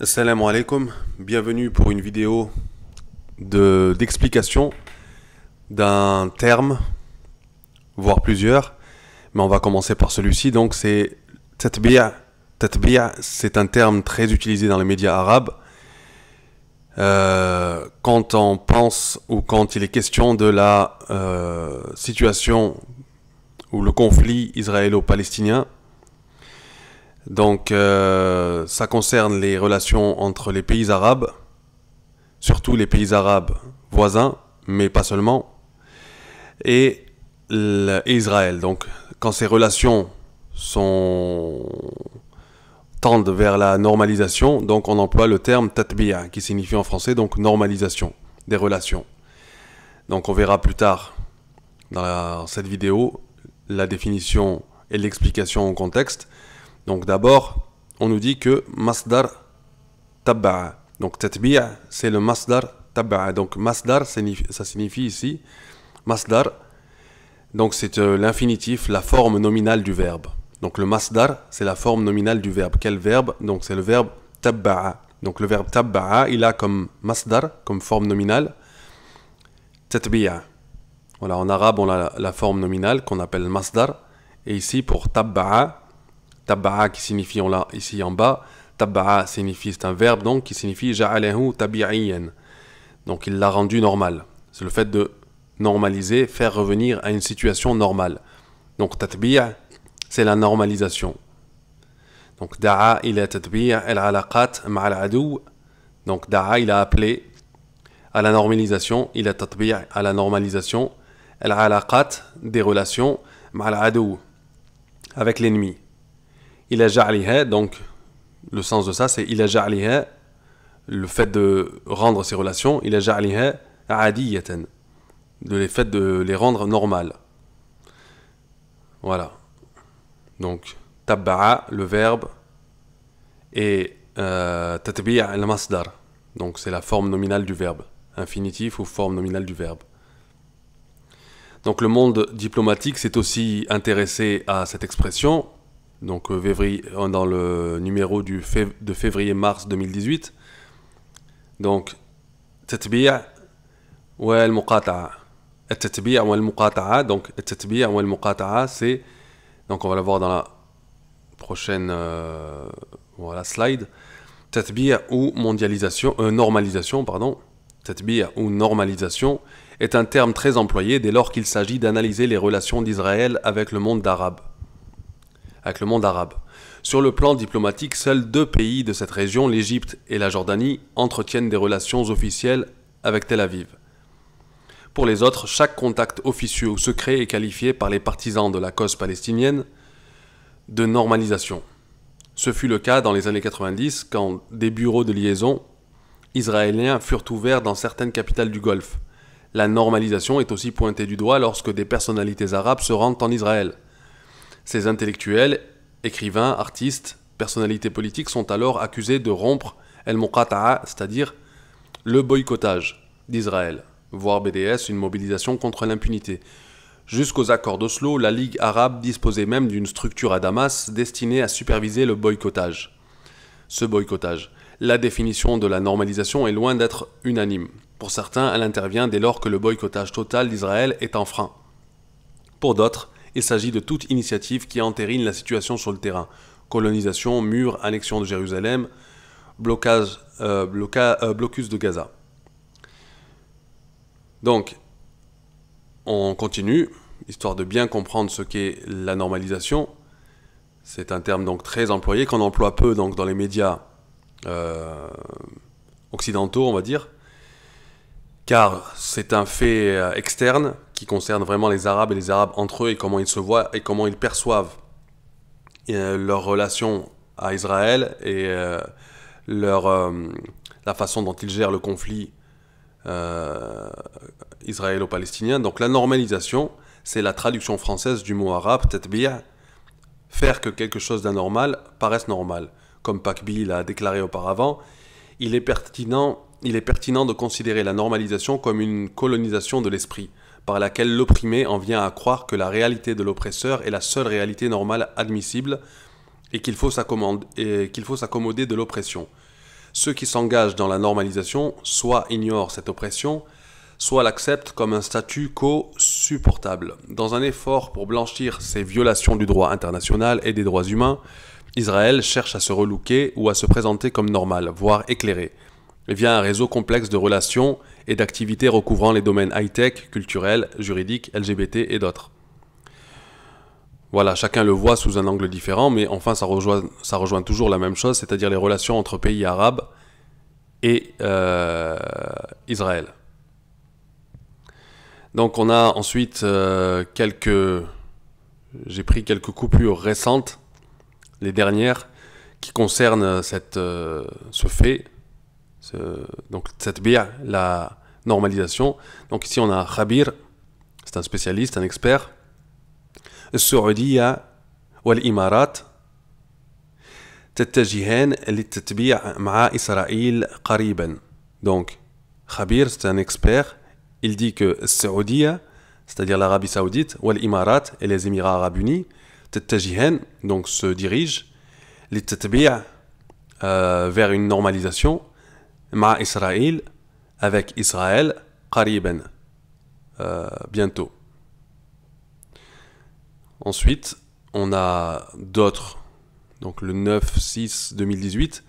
Assalamu alaikum, bienvenue pour une vidéo d'explication d'un terme, voire plusieurs, mais on va commencer par celui-ci. Donc c'est tatbi'a. Tatbi'a, c'est un terme très utilisé dans les médias arabes euh, quand on pense ou quand il est question de la euh, situation ou le conflit israélo-palestinien donc euh, ça concerne les relations entre les pays arabes, surtout les pays arabes voisins, mais pas seulement, et, Israël. Donc quand ces relations sont tendent vers la normalisation, donc on emploie le terme tatbiya, qui signifie en français donc normalisation des relations. Donc on verra plus tard dans, dans cette vidéo la définition et l'explication au contexte. Donc d'abord, on nous dit que masdar tabba'a. Donc tatbi'a, c'est le masdar tabba'a. Donc masdar, ça signifie ici, masdar, donc c'est euh, l'infinitif, la forme nominale du verbe. Donc le masdar, c'est la forme nominale du verbe. Quel verbe Donc c'est le verbe tabba'a. Donc le verbe tabba'a, il a comme masdar, comme forme nominale, tatbi'a. Voilà, en arabe, on a la forme nominale qu'on appelle masdar. Et ici, pour tabba'a, Taba'a qui signifie, on l'a ici en bas, Taba'a signifie, c'est un verbe donc qui signifie Donc il l'a rendu normal. C'est le fait de normaliser, faire revenir à une situation normale. Donc tatbi'a, c'est la normalisation. Donc da'a est tatbi'a el alaqat ma'al adou. Donc da'a il a appelé à la normalisation, il a tatbi'a à la normalisation la alaqat des relations ma'al adou avec l'ennemi. Il a ja'liha, donc le sens de ça c'est il ja'liha, le fait de rendre ses relations, il a ja'liha adiyatan, de les fait de les rendre normales. Voilà. Donc tabba'a le verbe et euh, masdar Donc c'est la forme nominale du verbe, infinitif ou forme nominale du verbe. Donc le monde diplomatique s'est aussi intéressé à cette expression donc euh, euh, dans le numéro du de février-mars 2018. Donc, تتبيع والمقاطعة التتبيع والمقاطعة donc el والمقاطعة c'est donc on va le voir dans la prochaine euh, voilà slide تتبيع ou mondialisation normalisation pardon تتبيع ou normalisation est un terme très employé dès lors qu'il s'agit d'analyser les relations d'Israël avec le monde arabe avec le monde arabe. Sur le plan diplomatique, seuls deux pays de cette région, l'Égypte et la Jordanie, entretiennent des relations officielles avec Tel Aviv. Pour les autres, chaque contact officieux ou secret est qualifié par les partisans de la cause palestinienne de normalisation. Ce fut le cas dans les années 90 quand des bureaux de liaison israéliens furent ouverts dans certaines capitales du Golfe. La normalisation est aussi pointée du doigt lorsque des personnalités arabes se rendent en Israël. Ces intellectuels, écrivains, artistes, personnalités politiques sont alors accusés de rompre El Muqata'a, c'est-à-dire le boycottage d'Israël, voire BDS, une mobilisation contre l'impunité. Jusqu'aux accords d'Oslo, la Ligue arabe disposait même d'une structure à Damas destinée à superviser le boycottage. Ce boycottage. La définition de la normalisation est loin d'être unanime. Pour certains, elle intervient dès lors que le boycottage total d'Israël est en frein. Pour d'autres, il s'agit de toute initiative qui entérine la situation sur le terrain. Colonisation, murs, annexion de Jérusalem, blocage, euh, euh, blocus de Gaza. Donc, on continue, histoire de bien comprendre ce qu'est la normalisation. C'est un terme donc très employé, qu'on emploie peu donc, dans les médias euh, occidentaux, on va dire, car c'est un fait externe qui concerne vraiment les Arabes et les Arabes entre eux et comment ils se voient et comment ils perçoivent euh, leur relation à Israël et euh, leur, euh, la façon dont ils gèrent le conflit israélo-palestinien. Donc la normalisation, c'est la traduction française du mot arabe, bien faire que quelque chose d'anormal paraisse normal. Comme Pakbi l'a déclaré auparavant, il est pertinent il est pertinent de considérer la normalisation comme une colonisation de l'esprit, par laquelle l'opprimé en vient à croire que la réalité de l'oppresseur est la seule réalité normale admissible et qu'il faut s'accommoder de l'oppression. Ceux qui s'engagent dans la normalisation soit ignorent cette oppression, soit l'acceptent comme un statut co-supportable. Dans un effort pour blanchir ces violations du droit international et des droits humains, Israël cherche à se relooker ou à se présenter comme normal, voire éclairé, via un réseau complexe de relations et d'activités recouvrant les domaines high-tech, culturel, juridique, LGBT et d'autres. Voilà, chacun le voit sous un angle différent, mais enfin ça rejoint, toujours la même chose, c'est-à-dire les relations entre pays arabes et euh, Israël. Donc on a ensuite euh, quelques... J'ai pris quelques coupures récentes, les dernières, qui concernent cette, euh, ce fait donc donc, bière la normalisation. Donc, ici, on a Khabir, c'est un spécialiste, un expert. السعودية والإمارات تتجهان للتتبيع مع إسرائيل قريبا donc خبير c'est un expert il dit que السعودية c'est-à-dire l'Arabie Saoudite والإمارات et les Émirats Arabes Unis تتجهان donc se dirigent للتتبيع euh, vers une normalisation مع إسرائيل avec Israël قريبا euh, bientôt. Ensuite, on a d'autres. Donc le 9-6-2018.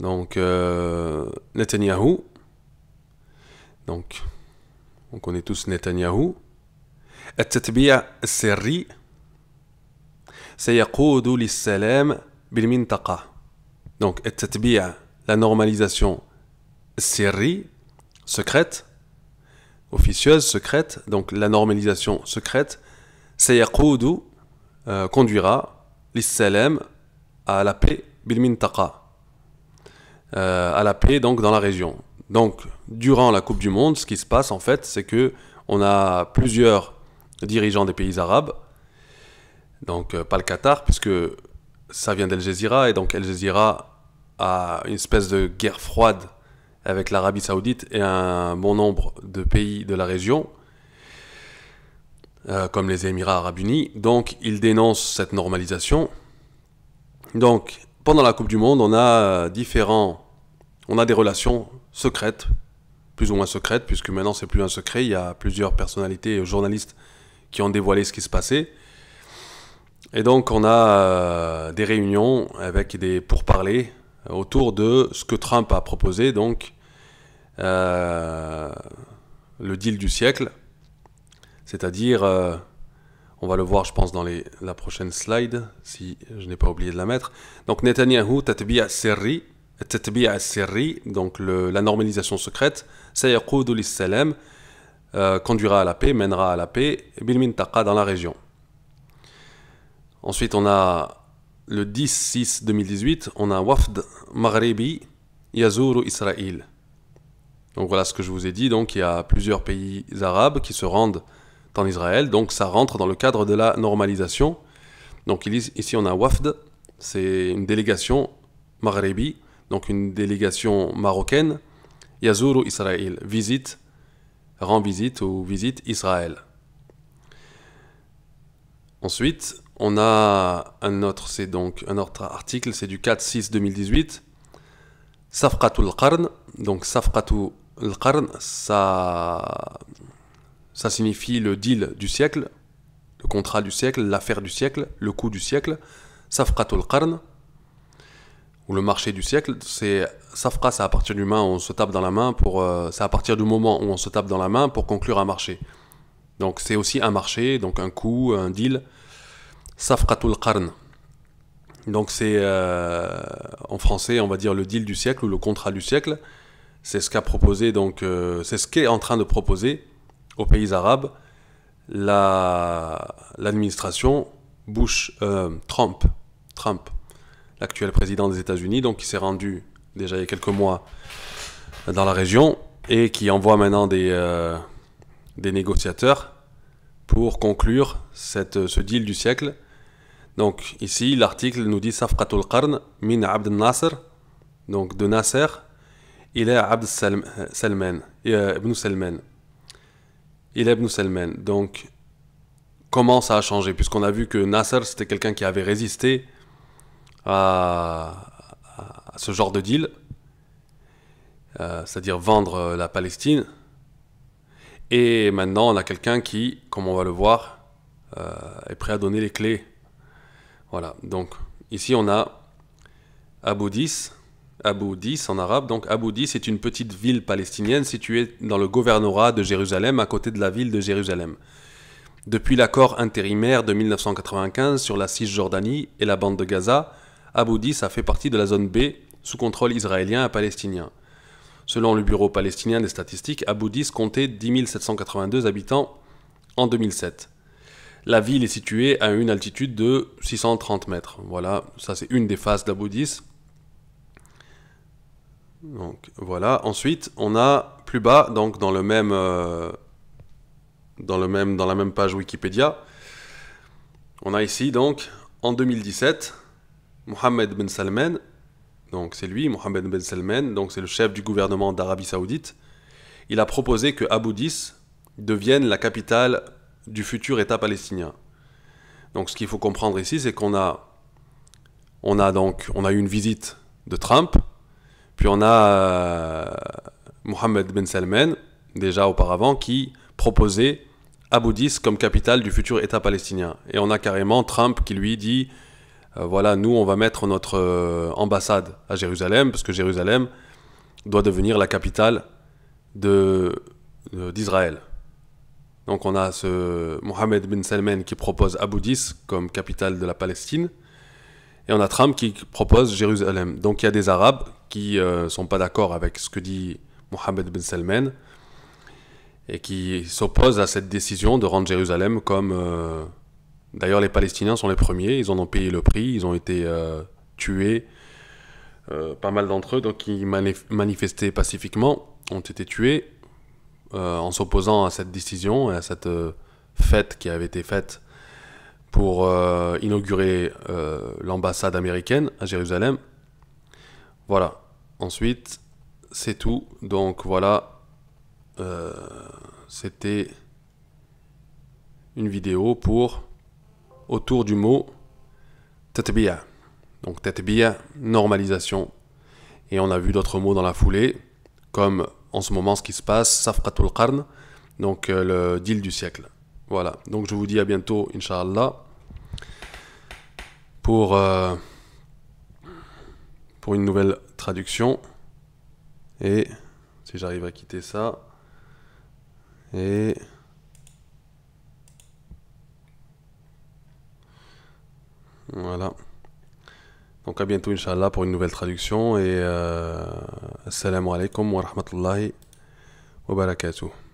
Donc euh, Netanyahu. Donc on connaît tous Netanyahu. التتبيع السري سيقود للسلام بالمنطقة. Donc التتبيع la normalisation série, secrète, officieuse, secrète, donc la normalisation secrète, سيقود euh, conduira l'islam à la paix bilmintaqa, euh, à la paix donc dans la région. Donc durant la Coupe du Monde, ce qui se passe en fait, c'est que on a plusieurs dirigeants des pays arabes, donc euh, pas le Qatar puisque ça vient d'El et donc El Jazeera à une espèce de guerre froide avec l'Arabie saoudite et un bon nombre de pays de la région, euh, comme les Émirats arabes unis. Donc ils dénoncent cette normalisation. Donc pendant la Coupe du Monde, on a euh, différents... On a des relations secrètes, plus ou moins secrètes, puisque maintenant c'est plus un secret, il y a plusieurs personnalités journalistes qui ont dévoilé ce qui se passait. Et donc on a euh, des réunions avec des pourparlers euh, autour de ce que Trump a proposé, donc euh, le deal du siècle, c'est-à-dire, euh, on va le voir je pense dans la prochaine slide, si je n'ai pas oublié de la mettre, donc Netanyahu, Tatbiya Serri, Tatbi'a Serri, donc la normalisation secrète, Sayakoudou Salem, conduira à la paix, mènera à la paix, bilmin Taqa dans la région. Ensuite, on a le 10-6-2018, on a wafd Maghrebi Yazour Israël. Donc voilà ce que je vous ai dit. Donc il y a plusieurs pays arabes qui se rendent en Israël. Donc ça rentre dans le cadre de la normalisation. Donc ici on a wafd, c'est une délégation maghrebi, donc une délégation marocaine. Yazour Israël, visite, rend visite ou visite Israël. Ensuite, on a un autre, c'est donc un autre article, c'est du 4-6-2018. Safratul Qarn. Donc Qarn, ça, signifie le deal du siècle, le contrat du siècle, l'affaire du siècle, le coût du siècle. Safratul Qarn, ou le marché du siècle, c'est Safqa, c'est à partir du moment où on se tape dans la main pour, euh, à partir du moment où on se tape dans la main pour conclure un marché. Donc c'est aussi un marché, donc un coût, un deal. Safqatul Qarn. Donc c'est euh, en français, on va dire le deal du siècle ou le contrat du siècle. C'est ce qu'a proposé donc euh, c'est ce qu'est en train de proposer aux pays arabes l'administration Bush euh, Trump Trump l'actuel président des États-Unis donc qui s'est rendu déjà il y a quelques mois dans la région et qui envoie maintenant des des négociateurs pour conclure cette, ce deal du siècle donc ici, l'article nous dit Safqatul Qarn min Abd Nasser, donc de Nasser, il est Abd euh, Salman, euh, Ibn Salman. Il est Ibn Salman. Donc, comment ça a changé Puisqu'on a vu que Nasser, c'était quelqu'un qui avait résisté à, ce genre de deal, euh, c'est-à-dire vendre la Palestine. Et maintenant, on a quelqu'un qui, comme on va le voir, est prêt à donner les clés voilà, donc ici on a Abu Dis, Abu en arabe. Donc Abu est une petite ville palestinienne située dans le gouvernorat de Jérusalem, à côté de la ville de Jérusalem. Depuis l'accord intérimaire de 1995 sur la Cisjordanie et la bande de Gaza, Abu a fait partie de la zone B sous contrôle israélien et palestinien. Selon le Bureau palestinien des statistiques, Abu Dis comptait 10 782 habitants en 2007. La ville est située à une altitude de 630 mètres. Voilà, ça c'est une des faces d'Aboudis. Donc voilà, ensuite on a plus bas, donc dans le même, euh, dans, le même dans la même page Wikipédia, on a ici donc en 2017 Mohamed Ben Salman, donc c'est lui, Mohamed Ben Salman, donc c'est le chef du gouvernement d'Arabie Saoudite. Il a proposé que Aboudis devienne la capitale du futur État palestinien. Donc ce qu'il faut comprendre ici, c'est qu'on a, on a donc on a eu une visite de Trump, puis on a euh, Mohamed Ben Salman, déjà auparavant, qui proposait Abu comme capitale du futur État palestinien. Et on a carrément Trump qui lui dit, euh, voilà, nous on va mettre notre euh, ambassade à Jérusalem, parce que Jérusalem doit devenir la capitale d'Israël. De, donc on a Mohamed bin Salman qui propose Abu Dis comme capitale de la Palestine. Et on a Trump qui propose Jérusalem. Donc il y a des Arabes qui ne euh, sont pas d'accord avec ce que dit Mohamed bin Salman et qui s'opposent à cette décision de rendre Jérusalem comme... Euh, d'ailleurs les Palestiniens sont les premiers, ils en ont payé le prix, ils ont été euh, tués, pas mal d'entre eux, donc ils manifestaient pacifiquement, ont été tués euh, en s'opposant à cette décision et à cette euh, fête qui avait été faite pour euh, inaugurer l'ambassade américaine à Jérusalem. Voilà. Ensuite, c'est tout. Donc voilà. C'était une vidéo pour autour du mot tatbiya. Donc tetebia, normalisation. Et on a vu d'autres mots dans la foulée, comme en ce moment ce qui se passe, Safqatul Qarn, donc euh, le deal du siècle. Voilà, donc je vous dis à bientôt, Inshallah, pour, euh, pour une nouvelle traduction. Et si j'arrive à quitter ça, et. Voilà. Donc à bientôt, inshallah pour une nouvelle traduction. Et euh, Assalamu alaikum wa rahmatullahi wa barakatuh.